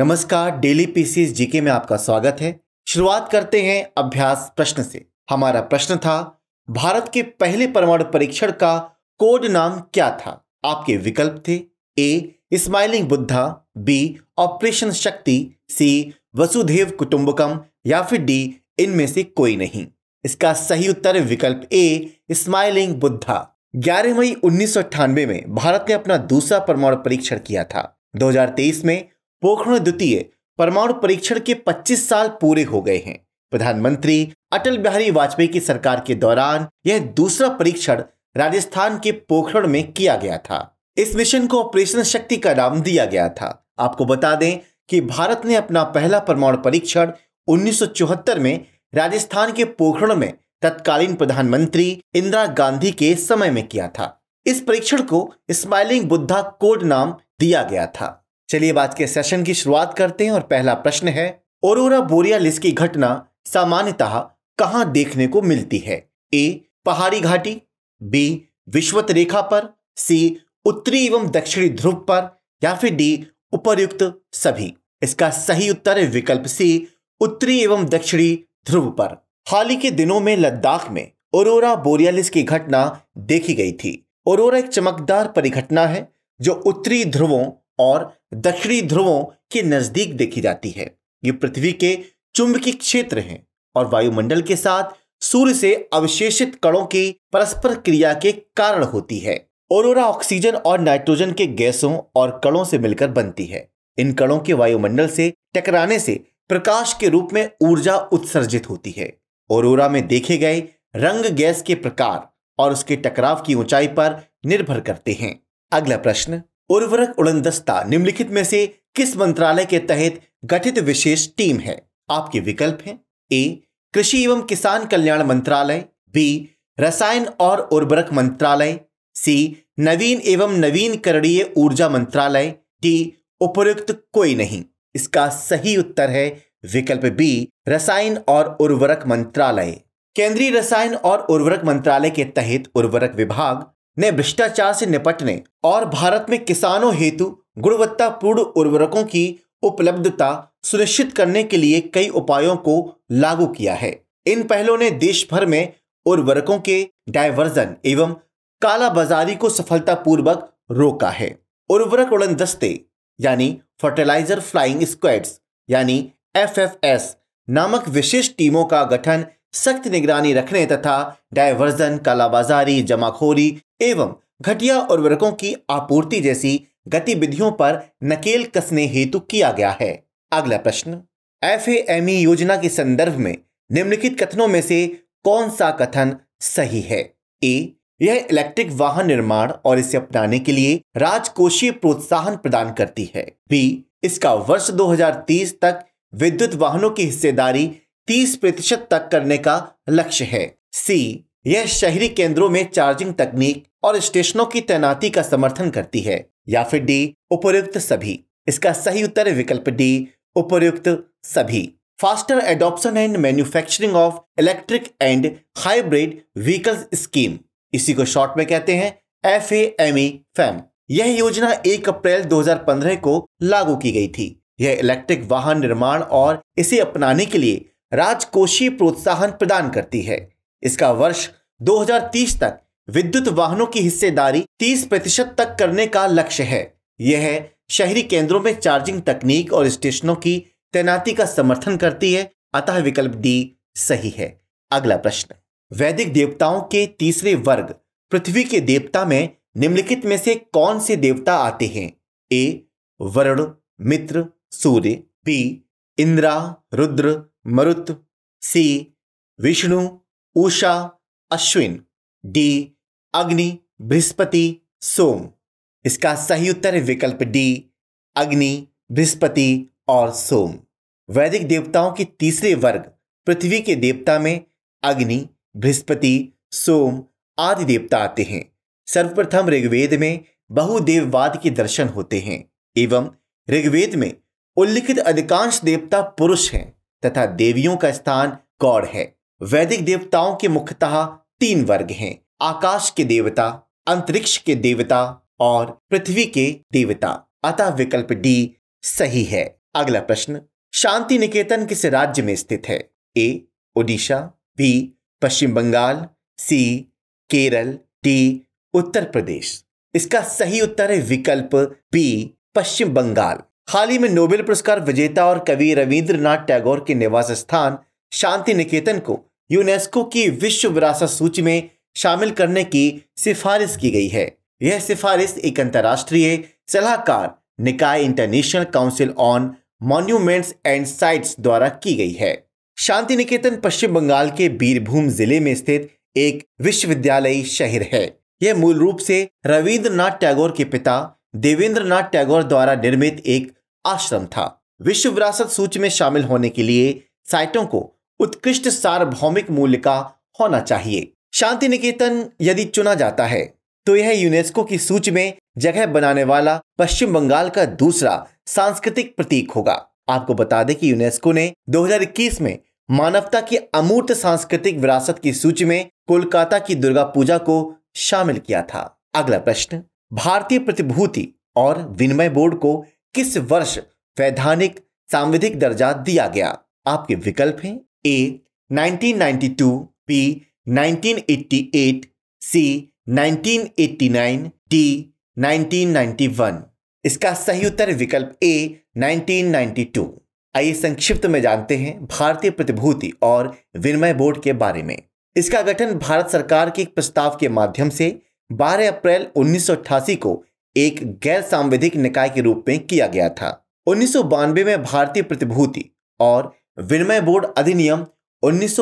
नमस्कार daily PCS GK में आपका स्वागत है शुरुआत करते हैं अभ्यास प्रश्न से हमारा प्रश्न था भारत के पहले परमाणु परीक्षण का कोड नाम क्या था आपके विकल्प थे A smiling Buddha B operation Shakti C वसुधेव कुटुंबकम या फिर डी इनमें से कोई नहीं इसका सही उत्तर विकल्प ए स्माइलिंग बुद्धा 11 मई उन्नीस में भारत ने अपना दूसरा परमाणु परीक्षण किया था 2023 में पोखरण द्वितीय परमाणु परीक्षण के 25 साल पूरे हो गए हैं प्रधानमंत्री अटल बिहारी वाजपेयी की सरकार के दौरान यह दूसरा परीक्षण राजस्थान के पोखरण में किया गया था इस मिशन को ऑपरेशन शक्ति का नाम दिया गया था आपको बता दें कि भारत ने अपना पहला परमाणु परीक्षण 1974 में राजस्थान के पोखरण में तत्कालीन प्रधानमंत्री इंदिरा गांधी के समय में किया था इस परीक्षण को स्माइलिंग बुद्धा कोड नाम दिया गया था चलिए बात के सेशन की शुरुआत करते हैं और पहला प्रश्न है ओरोरा बोरियालिस की घटना सामान्यतः कहाँ देखने को मिलती है ए पहाड़ी घाटी बी विश्वत रेखा पर सी उत्तरी एवं दक्षिणी ध्रुव पर या फिर डी उपरयुक्त सभी इसका सही उत्तर है विकल्प सी उत्तरी एवं दक्षिणी ध्रुव पर हाल ही के दिनों में लद्दाख में ओरोरा बोरियालिस की घटना देखी गई थी ओरोरा एक चमकदार परिघटना है जो उत्तरी ध्रुवों और दक्षिणी ध्रुवों के नजदीक देखी जाती है ये पृथ्वी के चुंबकीय क्षेत्र हैं और वायुमंडल के साथ सूर्य से अवशेषित कणों की परस्पर क्रिया के कारण होती है ओरोरा ऑक्सीजन और नाइट्रोजन के गैसों और कणों से मिलकर बनती है इन कणों के वायुमंडल से टकराने से प्रकाश के रूप में ऊर्जा उत्सर्जित होती है ओरोरा में देखे गए रंग गैस के प्रकार और उसके टकराव की ऊंचाई पर निर्भर करते हैं अगला प्रश्न उर्वरक उड़नदस्ता निम्नलिखित में से किस मंत्रालय के तहत गठित विशेष टीम है आपके विकल्प हैं ए कृषि एवं किसान कल्याण मंत्रालय बी रसायन और उर्वरक मंत्रालय सी नवीन एवं नवीनकरणीय ऊर्जा मंत्रालय डी उपयुक्त कोई नहीं इसका सही उत्तर है विकल्प बी रसायन और उर्वरक मंत्रालय केंद्रीय रसायन और उर्वरक मंत्रालय के तहत उर्वरक विभाग ने भ्रष्टाचार से निपटने और भारत में किसानों हेतु गुणवत्तापूर्ण उर्वरकों की उपलब्धता सुनिश्चित करने के लिए कई उपायों को लागू किया है इन पहलों ने देश भर में उर्वरकों के डायवर्जन एवं कालाबाजारी को सफलतापूर्वक रोका है उर्वरक उड़न दस्ते यानी फर्टिलाइजर फ्लाइंग स्क्वाड्स यानी एफएफएस नामक विशेष टीमों का गठन सख्त निगरानी रखने तथा डायवर्जन कालाबाजारी जमाखोरी एवं घटिया उर्वरकों की आपूर्ति जैसी गतिविधियों पर नकेल कसने हेतु किया गया है अगला प्रश्न एफ योजना के संदर्भ में निम्नलिखित कथनों में से कौन सा कथन सही है ए यह इलेक्ट्रिक वाहन निर्माण और इसे अपनाने के लिए राजकोषीय प्रोत्साहन प्रदान करती है बी इसका वर्ष 2030 तक विद्युत वाहनों की हिस्सेदारी 30 प्रतिशत तक करने का लक्ष्य है सी यह शहरी केंद्रों में चार्जिंग तकनीक और स्टेशनों की तैनाती का समर्थन करती है या फिर डी उपयुक्त सभी इसका सही उत्तर विकल्प डी उपयुक्त सभी faster adoption and manufacturing of electric and hybrid vehicles scheme इसी को शॉर्ट में कहते हैं एफ एम ई फैम यह योजना 1 अप्रैल 2015 को लागू की गई थी यह इलेक्ट्रिक वाहन निर्माण और इसे अपनाने के लिए राजकोषीय प्रोत्साहन प्रदान करती है इसका वर्ष 2030 तक विद्युत वाहनों की हिस्सेदारी 30 प्रतिशत तक करने का लक्ष्य है यह शहरी केंद्रों में चार्जिंग तकनीक और स्टेशनों की तैनाती का समर्थन करती है अतः विकल्प डी सही है अगला प्रश्न वैदिक देवताओं के तीसरे वर्ग पृथ्वी के देवता में निम्नलिखित में से कौन से देवता आते हैं A Varun Mitra Surya B Indra Rudra Marut C Vishnu Usha Ashwin D Agni Brihaspati सोम इसका सही उत्तर है विकल्प डी अग्नि बृहस्पति और सोम वैदिक देवताओं के तीसरे वर्ग पृथ्वी के देवता में अग्नि बृहस्पति सोम आदि देवता आते हैं सर्वप्रथम ऋग्वेद में बहुदेववाद के दर्शन होते हैं एवं ऋग्वेद में उल्लिखित अधिकांश देवता पुरुष हैं तथा देवियों का स्थान गौड़ है वैदिक देवताओं के मुख्यतः तीन वर्ग हैं आकाश के देवता अंतरिक्ष के देवता और पृथ्वी के देवता अतः विकल्प डी सही है अगला प्रश्न शांति निकेतन किस राज्य में स्थित है A Odisha B Paschim Bangal C Kerala D Uttar Pradesh इसका सही उत्तर है विकल्प बी पश्चिम बंगाल हाल ही में नोबेल पुरस्कार विजेता और कवि रविंद्रनाथ टैगोर के निवास स्थान शांति निकेतन को यूनेस्को की विश्व विरासत सूची में शामिल करने की सिफारिश की गई है यह सिफारिश एक अंतर्राष्ट्रीय सलाहकार निकाय International Council on Monuments and Sites द्वारा की गई है शांति निकेतन पश्चिम बंगाल के बीरभूम जिले में स्थित एक विश्वविद्यालयी शहर है यह मूल रूप से रविंद्रनाथ टैगोर के पिता देवेंद्रनाथ टैगोर द्वारा निर्मित एक आश्रम था विश्व विरासत सूची में शामिल होने के लिए साइटों को उत्कृष्ट सार्वभौमिक मूल्य का होना चाहिए शांति निकेतन यदि चुना जाता है तो यह यूनेस्को की सूची में जगह बनाने वाला पश्चिम बंगाल का दूसरा सांस्कृतिक प्रतीक होगा आपको बता दें कि यूनेस्को ने 2021 में मानवता की अमूर्त सांस्कृतिक विरासत की सूची में कोलकाता की दुर्गा पूजा को शामिल किया था अगला प्रश्न भारतीय प्रतिभूति और विनिमय बोर्ड को किस वर्ष वैधानिक सांविधिक दर्जा दिया गया आपके विकल्प हैं A. 1992 B. 1988 C. 1989 D. 1991 इसका सही उत्तर विकल्प ए 1992 आइए संक्षिप्त में जानते हैं भारतीय प्रतिभूति और विनिमय बोर्ड के बारे में इसका गठन भारत सरकार के एक प्रस्ताव के माध्यम से 12 अप्रैल 1988 को एक गैर सांविधिक निकाय के रूप में किया गया था उन्नीस में भारतीय प्रतिभूति और विनिमय बोर्ड अधिनियम उन्नीस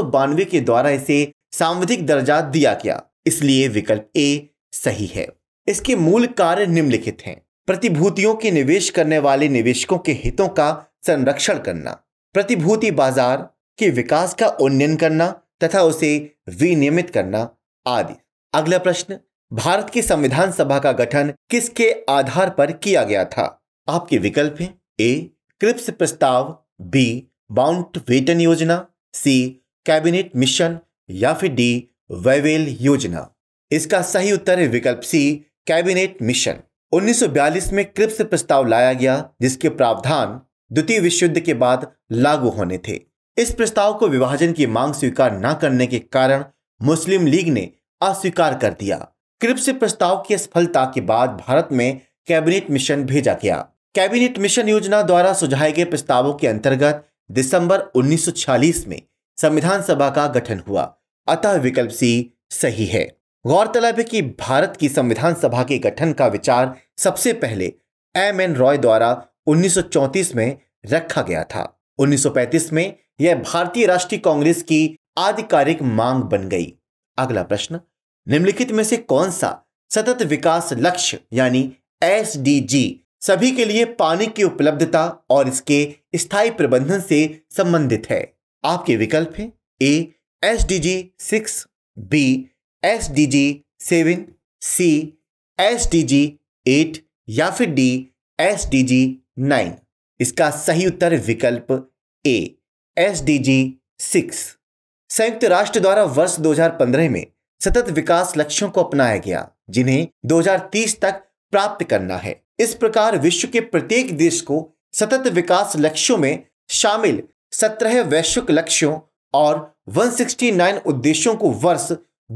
के द्वारा इसे सांविधिक दर्जा दिया गया इसलिए विकल्प ए सही है इसके मूल कार्य निम्नलिखित हैं प्रतिभूतियों के निवेश करने वाले निवेशकों के हितों का संरक्षण करना प्रतिभूति बाजार के विकास का उन्नयन करना तथा उसे विनियमित करना आदि अगला प्रश्न भारत की संविधान सभा का गठन किसके आधार पर किया गया था आपके विकल्प हैं ए क्रिप्स प्रस्ताव बी बाउंट वेटन योजना सी कैबिनेट मिशन या फिर डी वेवेल योजना इसका सही उत्तर है विकल्प सी कैबिनेट मिशन 1942 में क्रिप्स प्रस्ताव लाया गया जिसके प्रावधान द्वितीय विश्व युद्ध के बाद लागू होने थे इस प्रस्ताव को विभाजन की मांग स्वीकार न करने के कारण मुस्लिम लीग ने अस्वीकार कर दिया क्रिप्स प्रस्ताव की असफलता के बाद भारत में कैबिनेट मिशन भेजा गया कैबिनेट मिशन योजना द्वारा सुझाए गए प्रस्तावों के अंतर्गत दिसंबर 1946 में संविधान सभा का गठन हुआ अतः विकल्प सी सही है गौरतलब है कि भारत की संविधान सभा के गठन का विचार सबसे पहले एम एन रॉय द्वारा 1934 में रखा गया था 1935 में यह भारतीय राष्ट्रीय कांग्रेस की आधिकारिक मांग बन गई अगला प्रश्न निम्नलिखित में से कौन सा सतत विकास लक्ष्य यानी एस सभी के लिए पानी की उपलब्धता और इसके स्थायी प्रबंधन से संबंधित है आपके विकल्प हैं A S D G six B S D G seven C S D G eight या फिर D S D G nine इसका सही उत्तर विकल्प A S D G six संयुक्त राष्ट्र द्वारा वर्ष 2015 में सतत विकास लक्ष्यों को अपनाया गया जिन्हें 2030 तक प्राप्त करना है इस प्रकार विश्व के प्रत्येक देश को सतत विकास लक्ष्यों में शामिल सत्रह वैश्विक लक्ष्यों और 169 उद्देश्यों को वर्ष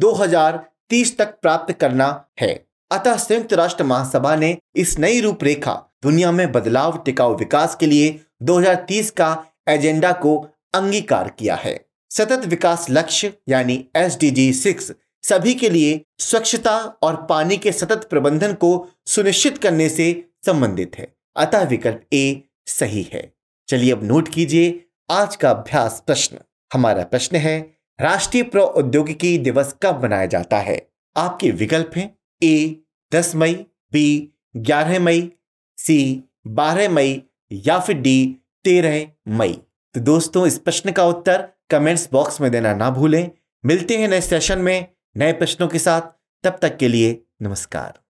2030 तक प्राप्त करना है अतः संयुक्त राष्ट्र महासभा ने इस नई रूपरेखा दुनिया में बदलाव टिकाऊ विकास के लिए 2030 का एजेंडा को अंगीकार किया है सतत विकास लक्ष्य यानी एस डी जी सिक्स सभी के लिए स्वच्छता और पानी के सतत प्रबंधन को सुनिश्चित करने से संबंधित है अतः विकल्प ए सही है चलिए अब नोट कीजिए आज का अभ्यास प्रश्न हमारा प्रश्न है राष्ट्रीय प्रौद्योगिकी दिवस कब मनाया जाता है आपके विकल्प हैं ए 10 मई बी 11 मई सी 12 मई या फिर डी 13 मई तो दोस्तों इस प्रश्न का उत्तर कमेंट्स बॉक्स में देना ना भूलें मिलते हैं नेक्स्ट सेशन में नए प्रश्नों के साथ तब तक के लिए नमस्कार